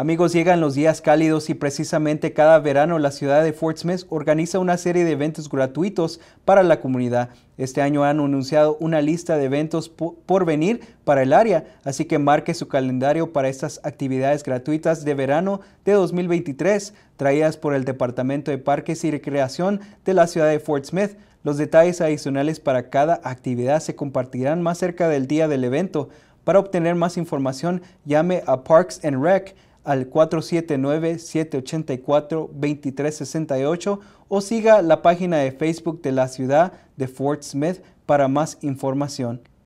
Amigos, llegan los días cálidos y precisamente cada verano la ciudad de Fort Smith organiza una serie de eventos gratuitos para la comunidad. Este año han anunciado una lista de eventos por venir para el área, así que marque su calendario para estas actividades gratuitas de verano de 2023 traídas por el Departamento de Parques y Recreación de la ciudad de Fort Smith. Los detalles adicionales para cada actividad se compartirán más cerca del día del evento. Para obtener más información, llame a Parks and Rec al 479-784-2368 o siga la página de Facebook de la ciudad de Fort Smith para más información.